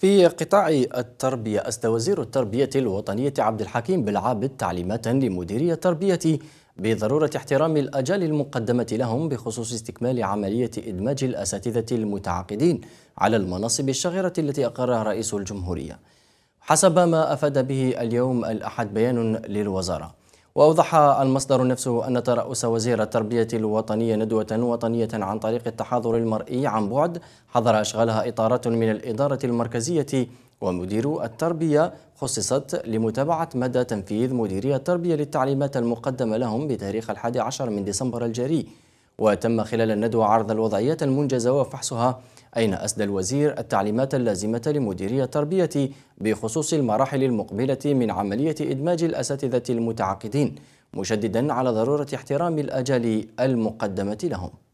في قطاع التربية أسدى وزير التربية الوطنية عبد الحكيم بالعابد تعليمات لمديري التربية بضرورة احترام الأجال المقدمة لهم بخصوص استكمال عملية إدماج الأساتذة المتعاقدين على المناصب الشاغرة التي أقرها رئيس الجمهورية حسب ما أفاد به اليوم الأحد بيان للوزارة وأوضح المصدر نفسه أن ترأس وزير التربية الوطنية ندوة وطنية عن طريق التحاضر المرئي عن بعد حضر أشغالها إطارات من الإدارة المركزية ومدير التربية خصصت لمتابعة مدى تنفيذ مديري التربية للتعليمات المقدمة لهم بتاريخ الحادي عشر من ديسمبر الجاري وتم خلال الندوة عرض الوضعيات المنجزة وفحصها أين أسدى الوزير التعليمات اللازمة لمديري التربية بخصوص المراحل المقبلة من عملية إدماج الأساتذة المتعاقدين مشددا على ضرورة احترام الأجال المقدمة لهم